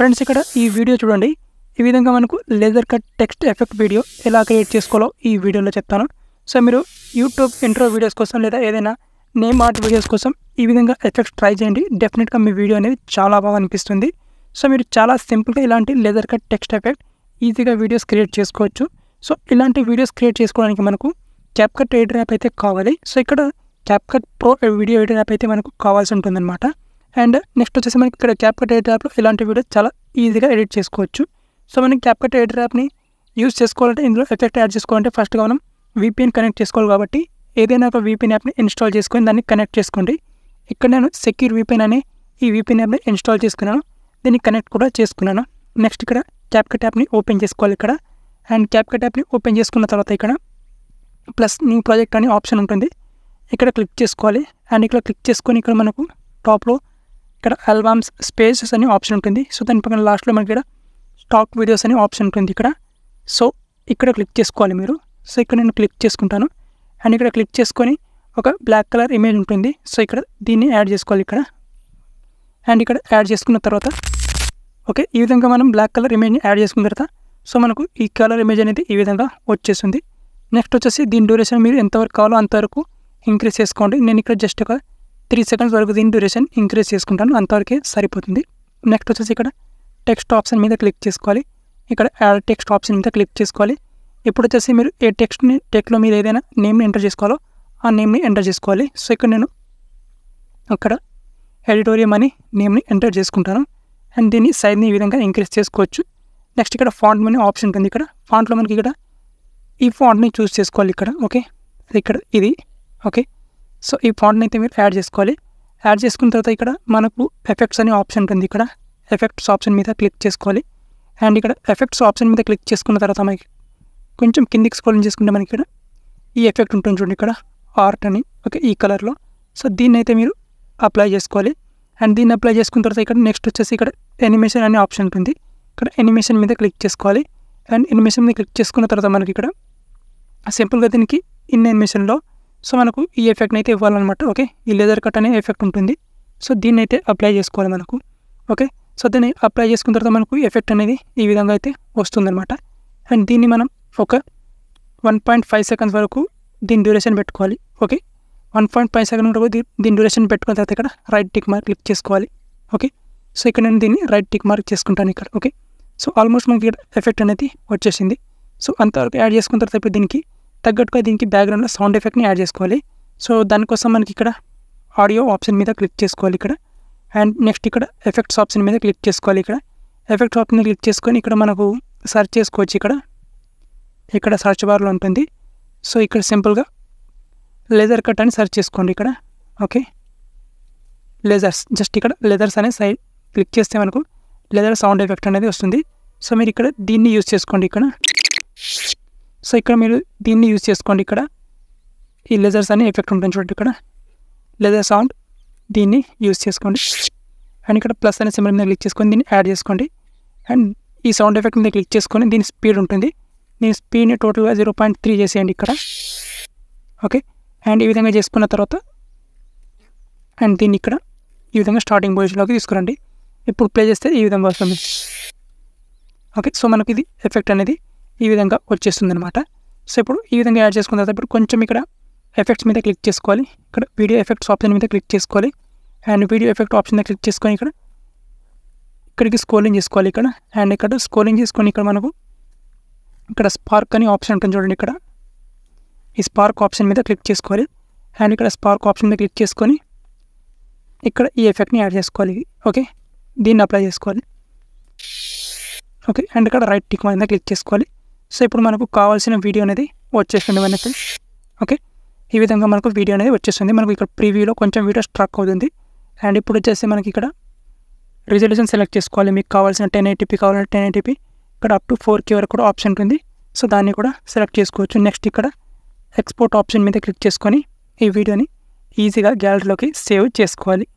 friends ఇక్కడ ఈ video చూడండి ఈ విధంగా మనకు laser cut text effect video ఎలా క్రియేట్ చేసుకోవాలో ఈ వీడియోలో చెప్తాను సో మీరు యూట్యూబ్ ఇంట్రో వీడియోస్ కోసం లేదా ఏదైనా నేమ్ ఆర్ట్ వీడియోస్ కోసం ఈ విధంగా ఎఫెక్ట్స్ ట్రై చేయండి డెఫినెట్గా మీ వీడియో అనేది చాలా బాగా అనిపిస్తుంది సో మీరు చాలా సింపుల్గా ఇలాంటి లేజర్ కట్ టెక్స్ట్ ఎఫెక్ట్ ఈజీగా వీడియోస్ క్రియేట్ చేసుకోవచ్చు సో ఇలాంటి వీడియోస్ క్రియేట్ చేసుకోవడానికి మనకు కట్ ఎడిటర్ యాప్ అయితే కావాలి సో ఇక్కడ CapCut pro video editor app అయితే మనకు కావాల్సి ఉంటుందన్నమాట అండ్ నెక్స్ట్ వచ్చేసి మనకి ఇక్కడ క్యాప్ కట్ ఎడిటర్ యాప్లో ఇలాంటి వీడియో చాలా ఈజీగా ఎడిట్ చేసుకోవచ్చు సో మనం క్యాప్ కట్ ఎడిటర్ యాప్ని యూస్ చేసుకోవాలంటే ఇందులో ఎఫెక్ట్ యాడ్ చేసుకోవాలంటే ఫస్ట్గా మనం వీపీఎన్ కనెక్ట్ చేసుకోవాలి కాబట్టి ఏదైనా ఒక వీపీఎన్ యాప్ని ఇన్స్టాల్ చేసుకొని దాన్ని కనెక్ట్ చేసుకోండి ఇక్కడ నేను సెక్యూర్ వీపీఎన్ అనే ఈ వీపీన్ యాప్ని ఇన్స్టాల్ చేసుకున్నాను దీన్ని కనెక్ట్ కూడా చేసుకున్నాను నెక్స్ట్ ఇక్కడ క్యాప్కట్ యాప్ని ఓపెన్ చేసుకోవాలి ఇక్కడ అండ్ క్యాప్కట్ యాప్ని ఓపెన్ చేసుకున్న తర్వాత ఇక్కడ ప్లస్ న్యూ ప్రాజెక్ట్ అనే ఆప్షన్ ఉంటుంది ఇక్కడ క్లిక్ చేసుకోవాలి అండ్ ఇక్కడ క్లిక్ చేసుకొని ఇక్కడ మనకు టాప్లో ఇక్కడ ఆల్బమ్స్ స్పేసెస్ అనే ఆప్షన్ ఉంటుంది సో దాని పక్కన లాస్ట్లో మనకి ఇక్కడ స్టాక్ వీడియోస్ అనే ఆప్షన్ ఉంటుంది ఇక్కడ సో ఇక్కడ క్లిక్ చేసుకోవాలి మీరు సో ఇక్కడ నేను క్లిక్ చేసుకుంటాను అండ్ ఇక్కడ క్లిక్ చేసుకొని ఒక బ్లాక్ కలర్ ఇమేజ్ ఉంటుంది సో ఇక్కడ దీన్ని యాడ్ చేసుకోవాలి ఇక్కడ అండ్ ఇక్కడ యాడ్ చేసుకున్న తర్వాత ఓకే ఈ విధంగా మనం బ్లాక్ కలర్ ఇమేజ్ని యాడ్ చేసుకున్న తర్వాత సో మనకు ఈ కలర్ ఇమేజ్ అనేది ఈ విధంగా వచ్చేసింది నెక్స్ట్ వచ్చేసి దీని డ్యూరేషన్ మీరు ఎంతవరకు కావాలో అంతవరకు ఇంక్రీజ్ చేసుకోండి నేను ఇక్కడ జస్ట్ ఒక త్రీ సెకండ్స్ వరకు దీని డ్యూరేషన్ ఇంక్రీజ్ చేసుకుంటాను అంతవరకే సరిపోతుంది నెక్స్ట్ వచ్చేసి ఇక్కడ టెక్స్ట్ ఆప్షన్ మీద క్లిక్ చేసుకోవాలి ఇక్కడ యాడ్ టెక్స్ట్ ఆప్షన్ మీద క్లిక్ చేసుకోవాలి ఇప్పుడు వచ్చేసి మీరు ఏ టెక్స్ట్ని టెక్లో మీరు ఏదైనా నేమ్ని ఎంటర్ చేసుకోవాలో ఆ నేమ్ని ఎంటర్ చేసుకోవాలి సో ఇక్కడ నేను అక్కడ ఎడిటోరియం అని నేమ్ని ఎంటర్ చేసుకుంటాను అండ్ దీన్ని సైజ్ని ఈ విధంగా ఇంక్రీజ్ చేసుకోవచ్చు నెక్స్ట్ ఇక్కడ ఫాంట్ మనీ ఆప్షన్ ఉంటుంది ఇక్కడ ఫాంట్లో మనకి ఇక్కడ ఈ ఫాంట్ని చూస్ చేసుకోవాలి ఇక్కడ ఓకే ఇక్కడ ఇది ఓకే సో ఈ ఫాంట్ని అయితే మీరు యాడ్ చేసుకోవాలి యాడ్ చేసుకున్న తర్వాత ఇక్కడ మనకు ఎఫెక్ట్స్ అనే ఆప్షన్ ఉంటుంది ఇక్కడ ఎఫెక్ట్స్ ఆప్షన్ మీద క్లిక్ చేసుకోవాలి అండ్ ఇక్కడ ఎఫెక్ట్స్ ఆప్షన్ మీద క్లిక్ చేసుకున్న తర్వాత మనకి కొంచెం కిందికి స్క్రోలింగ్ చేసుకుంటే మనకి ఇక్కడ ఈ ఎఫెక్ట్ ఉంటుంది చూడండి ఇక్కడ ఆర్ట్ అని ఓకే ఈ కలర్లో సో దీన్ని అయితే మీరు అప్లై చేసుకోవాలి అండ్ దీన్ని అప్లై చేసుకున్న తర్వాత ఇక్కడ నెక్స్ట్ వచ్చేసి ఇక్కడ ఎనిమేషన్ అనే ఆప్షన్ ఉంటుంది ఇక్కడ ఎనిమేషన్ మీద క్లిక్ చేసుకోవాలి అండ్ ఎనిమేషన్ మీద క్లిక్ చేసుకున్న తర్వాత మనకి ఇక్కడ సింపుల్గా దీనికి ఇన్ ఎనిమేషన్లో సో మనకు ఈ ఎఫెక్ట్ని అయితే ఇవ్వాలన్నమాట ఓకే ఈ లెదర్ కట్ అనే ఎఫెక్ట్ ఉంటుంది సో దీన్ని అయితే అప్లై చేసుకోవాలి మనకు ఓకే సో దీన్ని అప్లై చేసుకున్న తర్వాత మనకు ఎఫెక్ట్ అనేది ఈ విధంగా అయితే వస్తుందన్నమాట అండ్ దీన్ని మనం ఒక వన్ పాయింట్ ఫైవ్ సెకండ్స్ వరకు దీని డ్యూరేషన్ పెట్టుకోవాలి okay one point five second వరకు దీని డ్యూరేషన్ పెట్టుకున్న తర్వాత ఇక్కడ రైట్ టిక్ మార్క్ క్లిక్ చేసుకోవాలి ఓకే సో ఇక్కడ నేను దీన్ని రైట్ టిక్ మార్క్ చేసుకుంటాను ఇక్కడ ఓకే సో ఆల్మోస్ట్ మనకి ఇక్కడ ఎఫెక్ట్ అనేది వచ్చేసింది సో అంతవరకు యాడ్ చేసుకున్న తర్వాత దీనికి తగ్గట్టుగా దీనికి బ్యాక్గ్రౌండ్లో సౌండ్ ఎఫెక్ట్ని యాడ్ చేసుకోవాలి సో దానికోసం మనకి ఇక్కడ ఆడియో ఆప్షన్ మీద క్లిక్ చేసుకోవాలి ఇక్కడ అండ్ నెక్స్ట్ ఇక్కడ ఎఫెక్ట్స్ ఆప్షన్ మీద క్లిక్ చేసుకోవాలి ఇక్కడ ఎఫెక్ట్స్ ఆప్షన్ క్లిక్ చేసుకొని ఇక్కడ మనకు సెర్చ్ చేసుకోవచ్చు ఇక్కడ ఇక్కడ సర్చ్ బార్లో ఉంటుంది సో ఇక్కడ సింపుల్గా లెదర్ కట్ అని సెర్చ్ చేసుకోండి ఇక్కడ ఓకే లెదర్స్ జస్ట్ ఇక్కడ లెదర్స్ అనే సైడ్ క్లిక్ చేస్తే మనకు లెదర్ సౌండ్ ఎఫెక్ట్ అనేది వస్తుంది సో మీరు ఇక్కడ దీన్ని యూజ్ చేసుకోండి ఇక్కడ సో ఇక్కడ మీరు దీన్ని యూజ్ చేసుకోండి ఇక్కడ ఈ లెజర్స్ అనే ఎఫెక్ట్ ఉంటుంది చూడండి ఇక్కడ లెజర్ సౌండ్ దీన్ని యూజ్ చేసుకోండి అండ్ ఇక్కడ ప్లస్ అనే సిమ్ మీద క్లిక్ చేసుకొని దీన్ని యాడ్ చేసుకోండి అండ్ ఈ సౌండ్ ఎఫెక్ట్ మీద క్లిక్ చేసుకొని దీని స్పీడ్ ఉంటుంది దీని స్పీడ్ని టోటల్గా జీరో పాయింట్ త్రీ చేసేయండి ఇక్కడ ఓకే అండ్ ఈ విధంగా చేసుకున్న తర్వాత అండ్ దీన్ని ఇక్కడ ఈ విధంగా స్టార్టింగ్ పొజిషన్లోకి తీసుకురండి ఇప్పుడు ప్లే చేస్తే ఈ విధంగా వస్తుంది ఓకే సో మనకి ఇది ఎఫెక్ట్ అనేది ఈ విధంగా వచ్చేస్తుంది అనమాట సో ఇప్పుడు ఈ విధంగా యాడ్ చేసుకున్న తర్వాత ఇప్పుడు కొంచెం ఇక్కడ ఎఫెక్ట్స్ మీద క్లిక్ చేసుకోవాలి ఇక్కడ వీడియో ఎఫెక్ట్స్ ఆప్షన్ మీద క్లిక్ చేసుకోవాలి అండ్ వీడియో ఎఫెక్ట్ ఆప్షన్ మీద క్లిక్ చేసుకొని ఇక్కడ ఇక్కడికి స్కోలింగ్ చేసుకోవాలి ఇక్కడ అండ్ ఇక్కడ స్కోలింగ్ చేసుకొని ఇక్కడ మనకు ఇక్కడ స్పార్క్ అని ఆప్షన్ ఉంటుంది చూడండి ఇక్కడ ఈ స్పార్క్ ఆప్షన్ మీద క్లిక్ చేసుకోవాలి అండ్ ఇక్కడ స్పార్క్ ఆప్షన్ మీద క్లిక్ చేసుకొని ఇక్కడ ఈ ఎఫెక్ట్ని యాడ్ చేసుకోవాలి ఓకే దీన్ని అప్లై చేసుకోవాలి ఓకే అండ్ ఇక్కడ రైట్ టిక్ మీద క్లిక్ చేసుకోవాలి సో ఇప్పుడు మనకు కావాల్సిన వీడియో అనేది వచ్చేస్తుంది మనకి ఓకే ఈ విధంగా మనకు వీడియో అనేది వచ్చేస్తుంది మనకు ఇక్కడ ప్రీవ్యూలో కొంచెం వీడియో స్ట్రక్ అవుతుంది అండ్ ఇప్పుడు వచ్చేసి మనకి ఇక్కడ రిజల్యూషన్ సెలెక్ట్ చేసుకోవాలి మీకు కావాల్సిన టెన్ ఎయిటీపీ కావాలంటే టెన్ ఎయిటీపీ ఇక్కడ అప్ టు ఫోర్ కే వరకు కూడా ఆప్షన్ ఉంటుంది సో దాన్ని కూడా సెలెక్ట్ చేసుకోవచ్చు నెక్స్ట్ ఇక్కడ ఎక్స్పోర్ట్ ఆప్షన్ మీద క్లిక్ చేసుకొని ఈ వీడియోని ఈజీగా గ్యాలరీలోకి సేవ్ చేసుకోవాలి